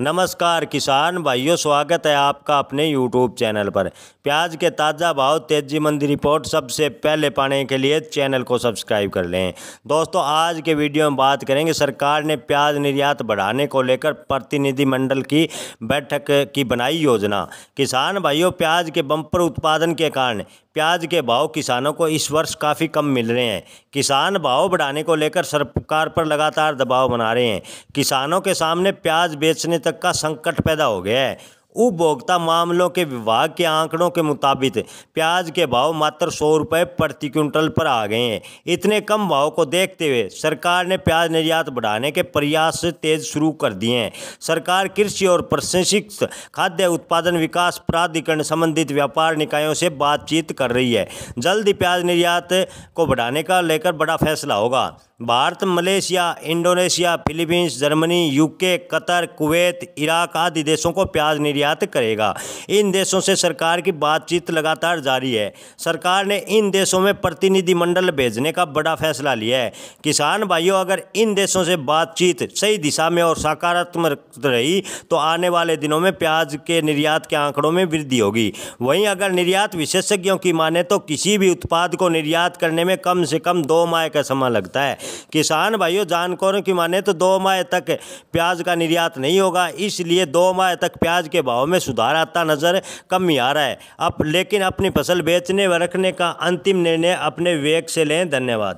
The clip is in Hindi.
नमस्कार किसान भाइयों स्वागत है आपका अपने यूट्यूब चैनल पर प्याज के ताज़ा भाव तेजी मंदी रिपोर्ट सबसे पहले पाने के लिए चैनल को सब्सक्राइब कर लें दोस्तों आज के वीडियो में बात करेंगे सरकार ने प्याज निर्यात बढ़ाने को लेकर प्रतिनिधिमंडल की बैठक की बनाई योजना किसान भाइयों प्याज के बम्पर उत्पादन के कारण प्याज के भाव किसानों को इस वर्ष काफ़ी कम मिल रहे हैं किसान भाव बढ़ाने को लेकर सरकार पर लगातार दबाव बना रहे हैं किसानों के सामने प्याज बेचने तक का संकट पैदा हो गया है उपभोक्ता मामलों के विभाग के आंकड़ों के मुताबिक प्याज के भाव मात्र सौ रुपये प्रति क्विंटल पर आ गए हैं इतने कम भाव को देखते हुए सरकार ने प्याज निर्यात बढ़ाने के प्रयास तेज शुरू कर दिए हैं सरकार कृषि और प्रशिक्षित खाद्य उत्पादन विकास प्राधिकरण संबंधित व्यापार निकायों से बातचीत कर रही है जल्द ही प्याज निर्यात को बढ़ाने का लेकर बड़ा फैसला होगा Bharat Malaysia Indonesia Philippines Germany UK Qatar Kuwait Iraq आदि देशों को प्याज निर्यात निर्यात करेगा इन देशों से सरकार की बातचीत लगातार जारी है सरकार ने इन देशों में प्रतिनिधिमंडल भेजने का बड़ा फैसला लिया है किसान भाइयों अगर इन देशों से बातचीत सही दिशा में और सकारात्मक रही तो आने वाले दिनों में प्याज के निर्यात के आंकड़ों में वृद्धि होगी वहीं अगर निर्यात विशेषज्ञों की माने तो किसी भी उत्पाद को निर्यात करने में कम से कम दो माह का समय लगता है किसान भाइयों जानकारों की माने तो दो माह तक प्याज का निर्यात नहीं होगा इसलिए दो माह तक प्याज के भाव भाव में सुधार आता नजर कम ही आ रहा है अब लेकिन अपनी फसल बेचने व रखने का अंतिम निर्णय अपने विवेक से लें धन्यवाद